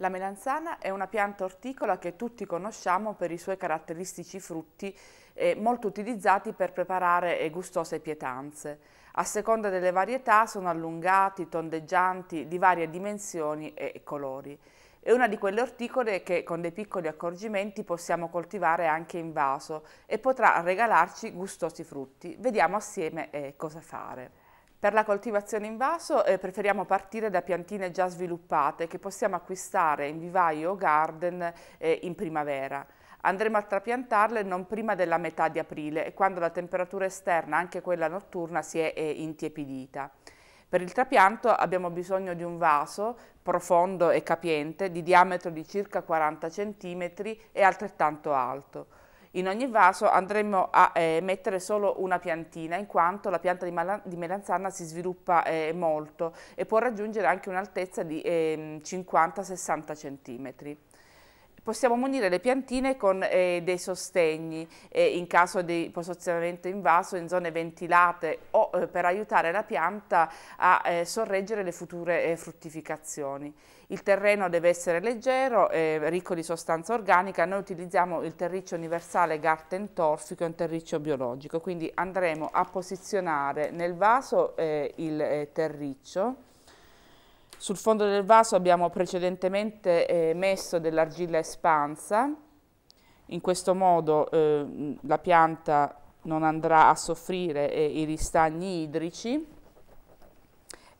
La melanzana è una pianta orticola che tutti conosciamo per i suoi caratteristici frutti eh, molto utilizzati per preparare gustose pietanze. A seconda delle varietà sono allungati, tondeggianti, di varie dimensioni e colori. È una di quelle orticole che con dei piccoli accorgimenti possiamo coltivare anche in vaso e potrà regalarci gustosi frutti. Vediamo assieme eh, cosa fare. Per la coltivazione in vaso eh, preferiamo partire da piantine già sviluppate che possiamo acquistare in vivaio o garden eh, in primavera. Andremo a trapiantarle non prima della metà di aprile, quando la temperatura esterna, anche quella notturna, si è eh, intiepidita. Per il trapianto abbiamo bisogno di un vaso profondo e capiente di diametro di circa 40 cm e altrettanto alto. In ogni vaso andremo a eh, mettere solo una piantina in quanto la pianta di, di melanzana si sviluppa eh, molto e può raggiungere anche un'altezza di eh, 50-60 cm possiamo munire le piantine con eh, dei sostegni eh, in caso di posizionamento in vaso in zone ventilate o eh, per aiutare la pianta a eh, sorreggere le future eh, fruttificazioni. Il terreno deve essere leggero, eh, ricco di sostanza organica, noi utilizziamo il terriccio universale Garten Torf che è un terriccio biologico, quindi andremo a posizionare nel vaso il terriccio sul fondo del vaso abbiamo precedentemente eh, messo dell'argilla espansa, in questo modo eh, la pianta non andrà a soffrire eh, i ristagni idrici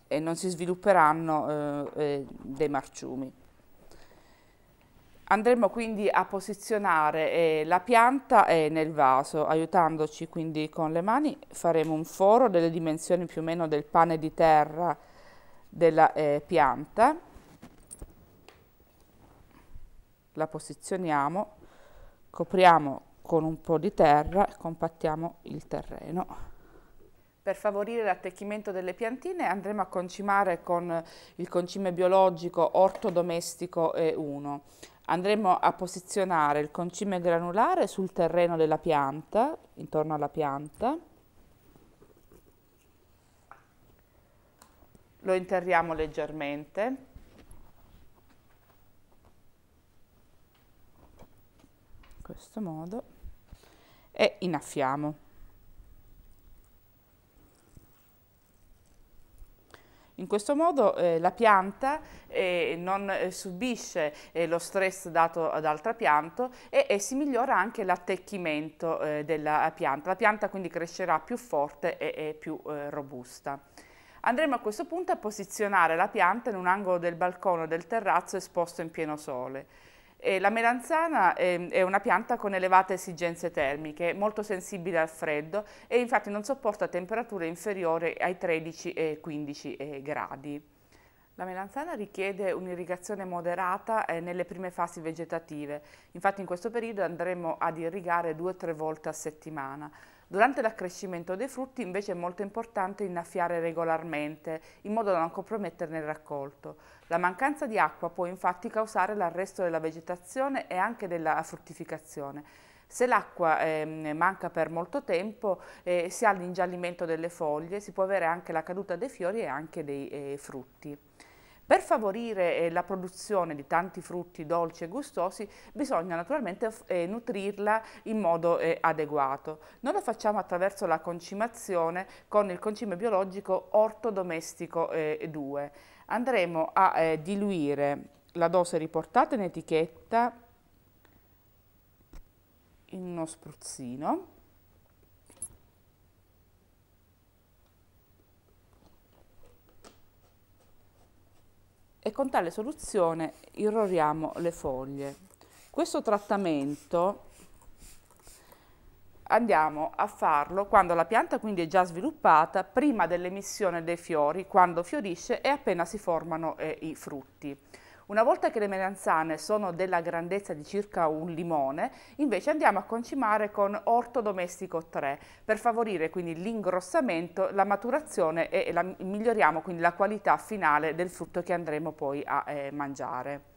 e non si svilupperanno eh, eh, dei marciumi. Andremo quindi a posizionare eh, la pianta nel vaso, aiutandoci quindi con le mani faremo un foro delle dimensioni più o meno del pane di terra della eh, pianta, la posizioniamo, copriamo con un po' di terra e compattiamo il terreno. Per favorire l'attecchimento delle piantine andremo a concimare con il concime biologico orto domestico E1. Andremo a posizionare il concime granulare sul terreno della pianta, intorno alla pianta, lo interriamo leggermente. In questo modo. E innaffiamo. In questo modo eh, la pianta eh, non eh, subisce eh, lo stress dato dal trapianto e, e, si migliora anche l'attecchimento eh, della pianta. La pianta quindi crescerà più forte e, e più eh, robusta. Andremo a questo punto a posizionare la pianta in un angolo del balcone o del terrazzo esposto in pieno sole. E la melanzana ehm, è, una pianta con elevate esigenze termiche, molto sensibile al freddo e infatti non sopporta temperature inferiori ai 13 e 15 eh, gradi. La melanzana richiede un'irrigazione moderata eh, nelle prime fasi vegetative, infatti in questo periodo andremo ad irrigare due o tre volte a settimana. Durante l'accrescimento dei frutti invece è molto importante innaffiare regolarmente, in modo da non comprometterne il raccolto. La mancanza di acqua può infatti causare l'arresto della vegetazione e anche della fruttificazione. Se l'acqua eh, manca per molto tempo eh, si ha l'ingiallimento delle foglie, si può avere anche la caduta dei fiori e anche dei eh, frutti. Per favorire eh, la produzione di tanti frutti dolci e gustosi bisogna naturalmente eh, nutrirla in modo eh, adeguato. Noi lo facciamo attraverso la concimazione con il concime biologico Orto ortodomestico 2. Eh, Andremo a eh, diluire la dose riportata in etichetta in uno spruzzino e con tale soluzione irroriamo le foglie. Questo trattamento andiamo a farlo quando la pianta quindi è già sviluppata, prima dell'emissione dei fiori, quando fiorisce e appena si formano eh, i frutti. Una volta che le melanzane sono della grandezza di circa un limone, invece andiamo a concimare con orto domestico 3 per favorire quindi l'ingrossamento, la maturazione e la, miglioriamo quindi la qualità finale del frutto che andremo poi a eh, mangiare.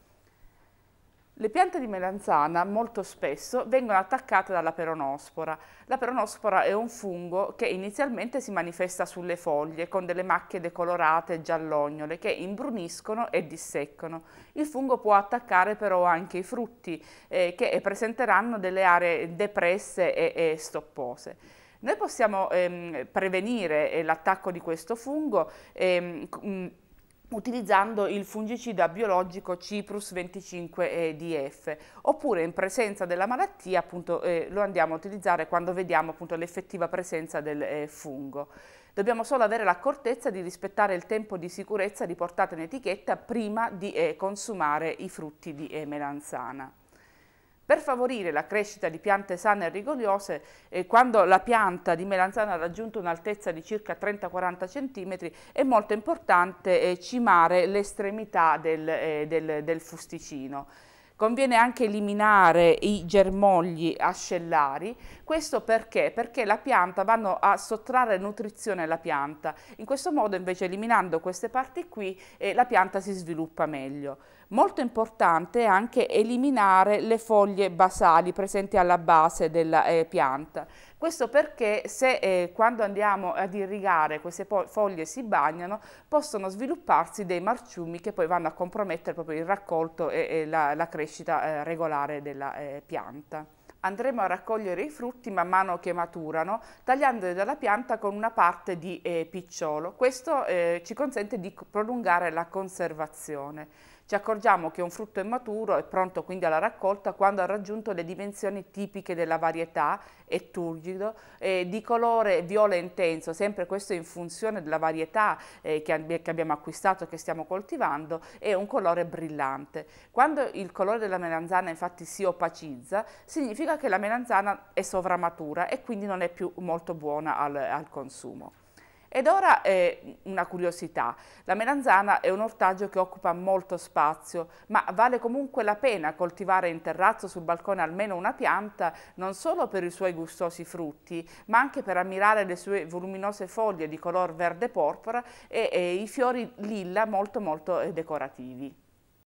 Le piante di melanzana molto spesso vengono attaccate dalla peronospora. La peronospora è un fungo che inizialmente si manifesta sulle foglie con delle macchie decolorate giallognole che imbruniscono e disseccano. Il fungo può attaccare però anche i frutti eh, che presenteranno delle aree depresse e, e stoppose. Noi possiamo ehm, prevenire eh, l'attacco di questo fungo ehm, utilizzando il fungicida biologico Ciprus 25DF eh, oppure in presenza della malattia appunto, eh, lo andiamo a utilizzare quando vediamo l'effettiva presenza del eh, fungo. Dobbiamo solo avere l'accortezza di rispettare il tempo di sicurezza riportato in etichetta prima di eh, consumare i frutti di eh, melanzana per favorire la crescita di piante sane e rigogliose, eh, quando la pianta di melanzana ha raggiunto un'altezza di circa 30-40 cm è molto importante eh, cimare l'estremità del, eh, del, del fusticino. Conviene anche eliminare i germogli ascellari, questo perché? Perché la pianta vanno a sottrarre nutrizione alla pianta, in questo modo invece eliminando queste parti qui eh, la pianta si sviluppa meglio. Molto importante è anche eliminare le foglie basali presenti alla base della eh, pianta. Questo perché se eh, quando andiamo ad irrigare queste foglie si bagnano possono svilupparsi dei marciumi che poi vanno a compromettere proprio il raccolto e, e la, la, crescita eh, regolare della eh, pianta. Andremo a raccogliere i frutti man mano che maturano, tagliandoli dalla pianta con una parte di eh, picciolo. Questo eh, ci consente di prolungare la conservazione. Ci accorgiamo che un frutto è maturo e pronto quindi alla raccolta quando ha raggiunto le dimensioni tipiche della varietà, è turgido, è di colore viola intenso, sempre questo in funzione della varietà eh, che, abbiamo acquistato, che stiamo coltivando, è un colore brillante. Quando il colore della melanzana infatti si opacizza, significa che la melanzana è sovramatura e quindi non è più molto buona al, al consumo. Ed ora è una curiosità, la melanzana è un ortaggio che occupa molto spazio, ma vale comunque la pena coltivare in terrazzo sul balcone almeno una pianta, non solo per i suoi gustosi frutti, ma anche per ammirare le sue voluminose foglie di color verde porpora e, e i fiori lilla molto molto eh, decorativi.